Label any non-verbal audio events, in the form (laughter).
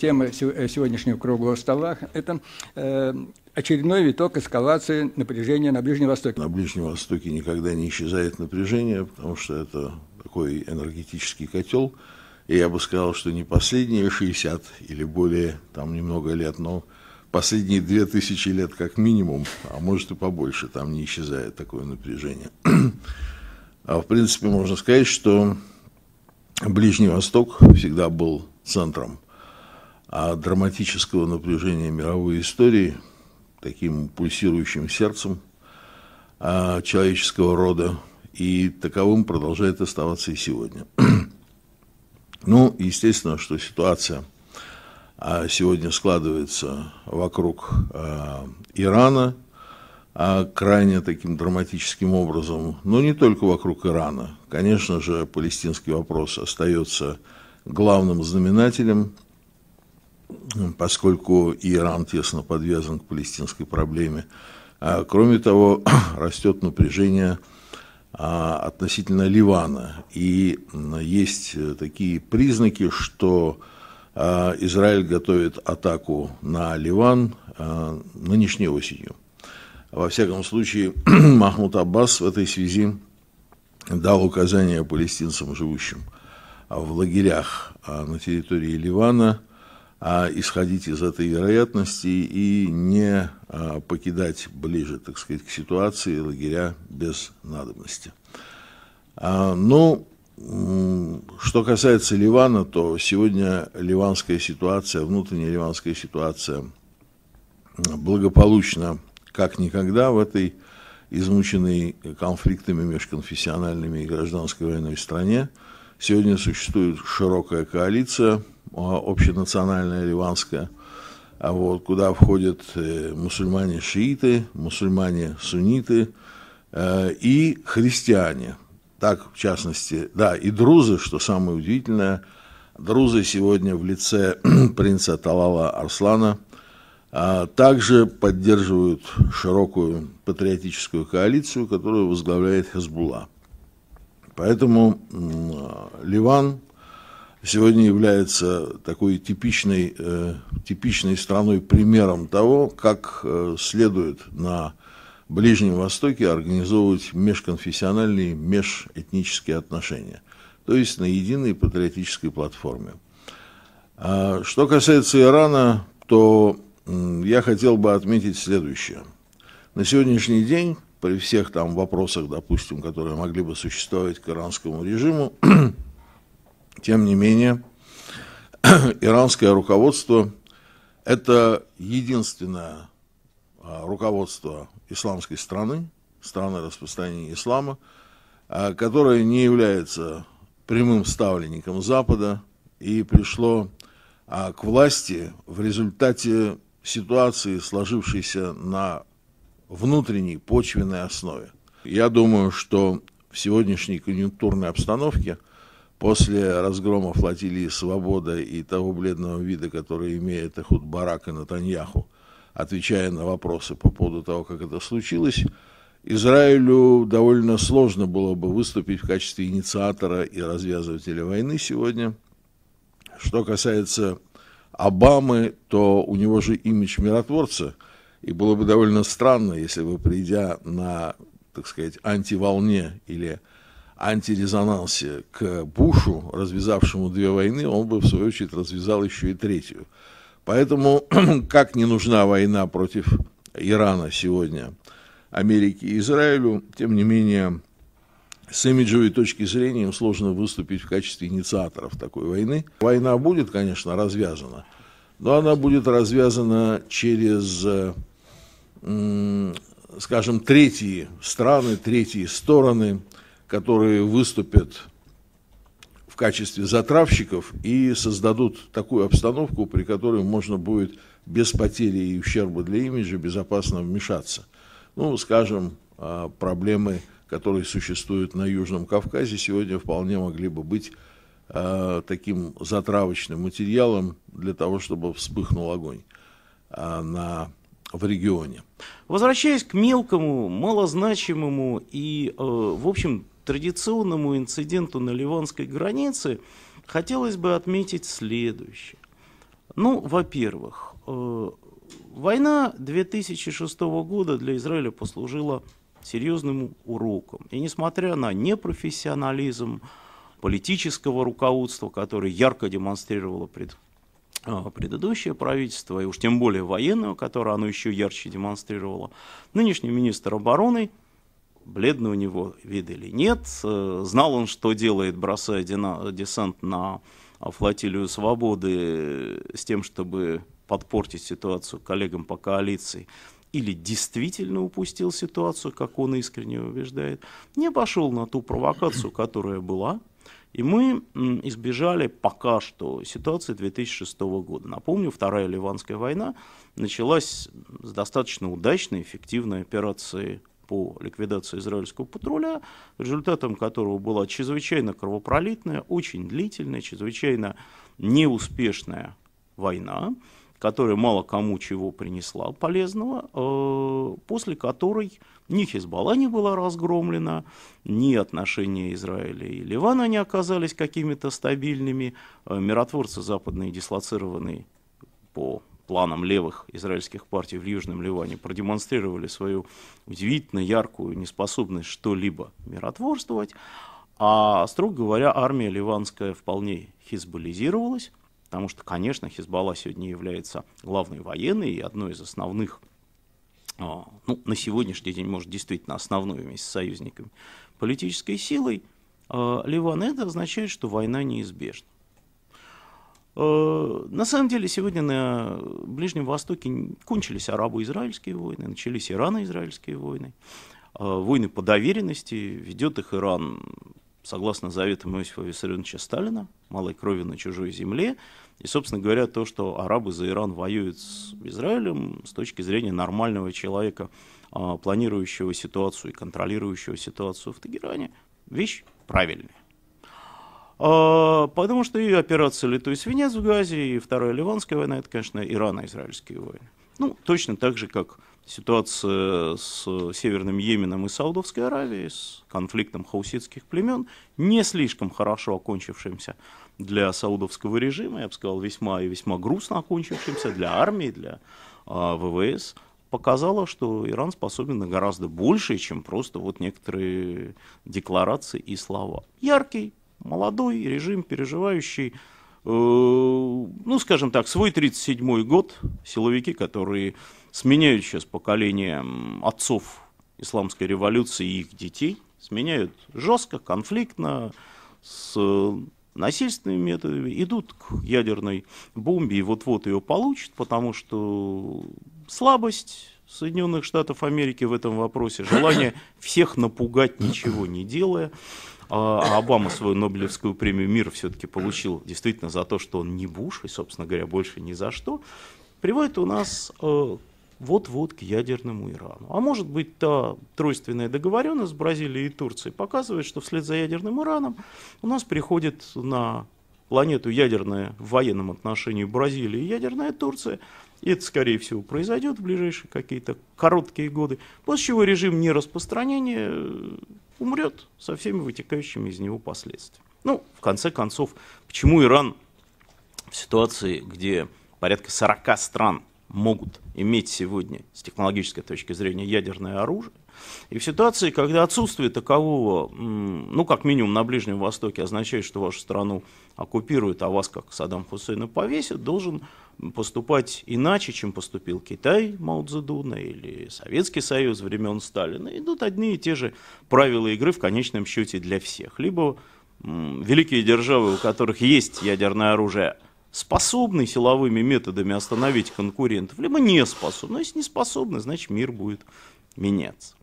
тема э, сегодняшнего круглого стола – это э, очередной виток эскалации напряжения на Ближнем Востоке. На Ближнем Востоке никогда не исчезает напряжение, потому что это такой энергетический котел. И я бы сказал, что не последние 60 или более, там немного лет, но последние 2000 лет как минимум, а может и побольше, там не исчезает такое напряжение. (clears throat) А в принципе можно сказать, что Ближний Восток всегда был центром – а драматического напряжения мировой истории, таким пульсирующим сердцем а, человеческого рода, и таковым продолжает оставаться и сегодня. (clears throat) ну, естественно, что ситуация а, сегодня складывается вокруг а, Ирана, а, крайне таким драматическим образом, но не только вокруг Ирана. Конечно же, палестинский вопрос остается главным знаменателем – поскольку Иран тесно подвязан к палестинской проблеме. А, кроме того, (clears throat) растет напряжение а, относительно Ливана. И есть э, такие признаки, что а, Израиль готовит атаку на Ливан нынешней осенью. Во всяком случае, (clears throat) Махмуд Аббас в этой связи дал указание палестинцам, живущим в лагерях на территории Ливана – а, исходить из этой вероятности и не а, покидать ближе, так сказать, к ситуации лагеря без надобности. А, ну, что касается Ливана, то сегодня ливанская ситуация, внутренняя ливанская ситуация благополучна как никогда в этой измученной конфликтами межконфессиональными и гражданской войной стране. Сегодня существует широкая коалиция – а, общенациональная ливанская, а вот, куда входят э, мусульмане-шииты, мусульмане-сунниты э, и христиане. Так, в частности, да, и друзы, что самое удивительное, друзы сегодня в лице (clears throat) принца Талала Арслана а, также поддерживают широкую патриотическую коалицию, которую возглавляет Хезбулла. Поэтому а, Ливан сегодня является такой типичной, э, типичной страной примером того, как э, следует на Ближнем Востоке организовывать межконфессиональные, межэтнические отношения, то есть на единой патриотической платформе. А, что касается Ирана, то э, я хотел бы отметить следующее. На сегодняшний день, при всех там вопросах, допустим, которые могли бы существовать к иранскому режиму, (clears throat) Тем не менее, (clears throat) иранское руководство – это единственное а, руководство исламской страны, страны распространения ислама, а, которое не является прямым ставленником Запада и пришло а, к власти в результате ситуации, сложившейся на внутренней почвенной основе. Я думаю, что в сегодняшней конъюнктурной обстановке – После разгрома флотилии «Свобода» и того бледного вида, который имеет Эхуд Барак и Натаньяху, отвечая на вопросы по поводу того, как это случилось, Израилю довольно сложно было бы выступить в качестве инициатора и развязывателя войны сегодня. Что касается Обамы, то у него же имидж миротворца, и было бы довольно странно, если бы, придя на, так сказать, антиволне или антирезонансе к Бушу, развязавшему две войны, он бы, в свою очередь, развязал еще и третью. Поэтому, (clears throat) как не нужна война против Ирана сегодня Америке и Израилю, тем не менее, с имиджевой точки зрения им сложно выступить в качестве инициаторов такой войны. Война будет, конечно, развязана, но она будет развязана через, скажем, третьи страны, третьи стороны, которые выступят в качестве затравщиков и создадут такую обстановку, при которой можно будет без потери и ущерба для имиджа безопасно вмешаться. Ну, скажем, а, проблемы, которые существуют на Южном Кавказе, сегодня вполне могли бы быть а, таким затравочным материалом для того, чтобы вспыхнул огонь а, на, в регионе. Возвращаясь к мелкому, малозначимому и, э, в общем, традиционному инциденту на ливанской границе хотелось бы отметить следующее. Ну, во-первых, э, война 2006 года для Израиля послужила серьезным уроком. И несмотря на непрофессионализм политического руководства, который ярко демонстрировало пред, э, предыдущее правительство, и уж тем более военного, которое оно еще ярче демонстрировало, нынешний министр обороны бледный у него вид или нет. Э, знал он, что делает, бросая десант на флотилию свободы э, с тем, чтобы подпортить ситуацию коллегам по коалиции, или действительно упустил ситуацию, как он искренне убеждает, не пошел на ту провокацию, которая была, и мы избежали пока что ситуации 2006 года. Напомню, Вторая Ливанская война началась с достаточно удачной, эффективной операции по ликвидации израильского патруля, результатом которого была чрезвычайно кровопролитная, очень длительная, чрезвычайно неуспешная война, которая мало кому чего принесла полезного, э, после которой ни Хизбалла не была разгромлена, ни отношения Израиля и Ливана не оказались какими-то стабильными, э, миротворцы западные дислоцированные по планом левых израильских партий в Южном Ливане продемонстрировали свою удивительно яркую неспособность что-либо миротворствовать, а, строго говоря, армия ливанская вполне хизбализировалась, потому что, конечно, Хизбалла сегодня является главной военной и одной из основных а, ну, на сегодняшний день, может, действительно основной вместе с союзниками, политической силой э, а, Ливана, это означает, что война неизбежна. Э, на самом деле сегодня на Ближнем Востоке кончились арабо-израильские войны, начались ирано-израильские войны, э, войны по доверенности, ведет их Иран согласно заветам Иосифа Виссарионовича Сталина, малой крови на чужой земле. И, собственно говоря, то, что арабы за Иран воюют с Израилем с точки зрения нормального человека, э, планирующего ситуацию и контролирующего ситуацию в Тегеране, вещь правильная. А, потому что и операция «Литой свинец» в Газе, и Вторая Ливанская война, это, конечно, Ирано-Израильские войны. Ну, точно так же, как ситуация с Северным Йеменом и Саудовской Аравией, с конфликтом хауситских племен, не слишком хорошо окончившимся для саудовского режима, я бы сказал, весьма и весьма грустно окончившимся для армии, для а, ВВС, показала, что Иран способен на гораздо больше, чем просто вот некоторые декларации и слова. Яркий Молодой режим, переживающий, э, ну, скажем так, свой 37-й год, силовики, которые сменяют сейчас поколение отцов исламской революции и их детей, сменяют жестко, конфликтно, с э, насильственными методами, идут к ядерной бомбе и вот-вот ее получат, потому что слабость Соединенных Штатов Америки в этом вопросе, желание (coughs) всех напугать, ничего не делая, а, а Обама свою Нобелевскую премию Мир все-таки получил действительно за то, что он не Буш, и, собственно говоря, больше ни за что, приводит у нас вот-вот э, к ядерному Ирану. А может быть, та тройственная договоренность с Бразилией и Турцией показывает, что вслед за ядерным Ираном у нас приходит на планету ядерная в военном отношении Бразилия и ядерная Турция. И это, скорее всего, произойдет в ближайшие какие-то короткие годы. После чего режим нераспространения умрет со всеми вытекающими из него последствиями. Ну, в конце концов, почему Иран в ситуации, где порядка 40 стран могут иметь сегодня с технологической точки зрения ядерное оружие. И в ситуации, когда отсутствие такового, ну как минимум на Ближнем Востоке, означает, что вашу страну оккупируют, а вас, как Саддам Хусейна, повесят, должен поступать иначе, чем поступил Китай Мао Цзэдуна или Советский Союз времен Сталина. Идут одни и те же правила игры в конечном счете для всех. Либо великие державы, у которых есть ядерное оружие – способны силовыми методами остановить конкурентов, либо не способны. Но если не способны, значит мир будет меняться.